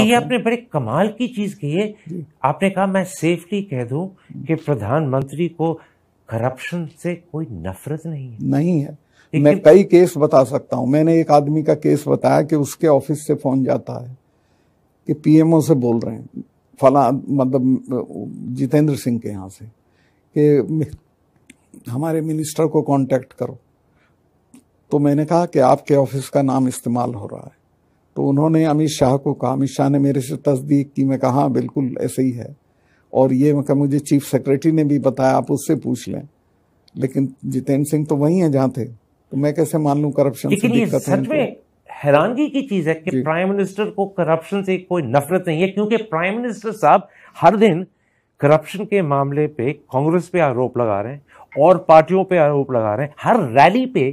ये आपने बड़े कमाल की चीज की है आपने कहा मैं सेफली कह दूं कि प्रधानमंत्री को करप्शन से कोई नफरत नहीं है नहीं है मैं कई केस बता सकता हूं मैंने एक आदमी का केस बताया कि उसके ऑफिस से फोन जाता है कि पीएमओ से बोल रहे हैं फला मतलब जितेंद्र सिंह के यहाँ से कि हमारे मिनिस्टर को कांटेक्ट करो तो मैंने कहा कि आपके ऑफिस का नाम इस्तेमाल हो रहा है तो उन्होंने अमित शाह को कहा अमित शाह ने मेरे से तस्दीक की मैं कहा हाँ, बिल्कुल ऐसे ही है और ये मैं कहा मुझे चीफ सेक्रेटरी ने भी बताया आप उससे पूछ लें लेकिन जितेंद्र सिंह तो वहीं हैं जहाँ थे तो मैं कैसे मान लूँ करप्शन हैरानगी की चीज़ है कि प्राइम मिनिस्टर को करप्शन से कोई नफरत नहीं है क्योंकि प्राइम मिनिस्टर साहब हर दिन करप्शन के मामले पे कांग्रेस पे आरोप लगा रहे हैं और पार्टियों पे आरोप लगा रहे हैं हर रैली पे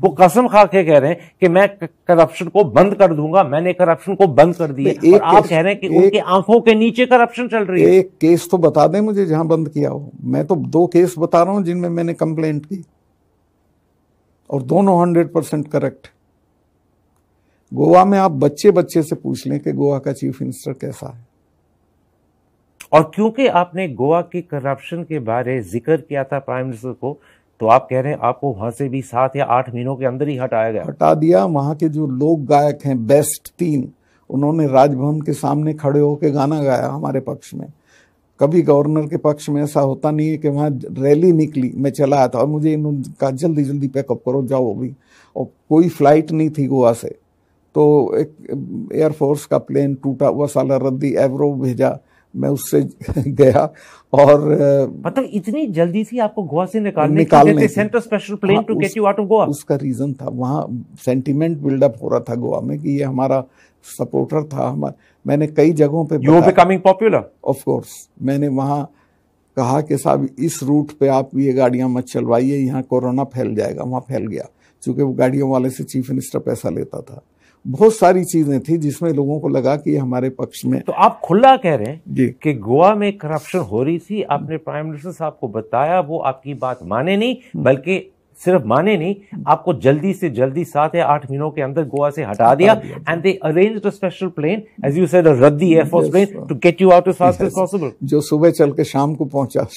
वो कसम खा के कह रहे हैं कि मैं करप्शन को बंद कर दूंगा मैंने करप्शन को बंद कर दिया और आप कह रहे हैं कि उनके आंखों के नीचे करप्शन चल रही है एक केस तो बता दें मुझे जहां बंद किया हो मैं तो दो केस बता रहा हूं जिनमें मैंने कंप्लेंट की और दोनों हंड्रेड परसेंट करेक्ट गोवा में आप बच्चे बच्चे से पूछ लें कि गोवा का चीफ मिनिस्टर कैसा है और क्योंकि आपने गोवा के करप्शन के बारे जिक्र किया था प्राइम मिनिस्टर को तो आप कह रहे हैं आपको वहां से भी सात या आठ महीनों के अंदर ही हटाया गया हटा दिया वहां के जो लोक गायक हैं बेस्ट तीन उन्होंने राजभवन के सामने खड़े होकर गाना गाया हमारे पक्ष में कभी गवर्नर के पक्ष में ऐसा होता नहीं है कि वहाँ रैली निकली मैं चला आया था और मुझे इनका जल्दी जल्दी पैकअप करो जाओ अभी और कोई फ्लाइट नहीं थी गोवा से तो एक एयरफोर्स का प्लेन टूटा हुआ साला रद्दी एवरो भेजा मैं उससे गया और मतलब इतनी जल्दी थी आपको गोवा से निकालने निकालने sent a special plane to get you out of Goa उसका रीजन था वहाँ सेंटिमेंट बिल्डअप हो रहा था गोवा में कि ये हमारा सपोर्टर था हमारा मैंने कई जगहों पे you becoming popular of course मैंने वहाँ कहा कि साहब इस रूट पे आप ये गाड़ियाँ मत चलवाइए यहाँ कोरोना फैल जाएगा वहाँ फैल गया क्योंकि वो गाड़ियों वाले से चीफ मिनिस्टर पैसा लेता था बहुत सारी चीजें थी जिसमें लोगों को लगा कि हमारे पक्ष में तो आप खुला कह रहे हैं जी कि गोवा में करप्शन हो रही थी आपने प्राइम मिनिस्टर साहब को बताया वो आपकी बात माने नहीं हम्म। बल्कि सिर्फ माने नहीं हम्म। आपको जल्दी से जल्दी सात या आठ महीनों के अंदर गोवा से हटा दिया and they arrange the special plane as you said रद्दी air force plane to get you out as fast as possible जो सुबह चल के शाम को पहुंचा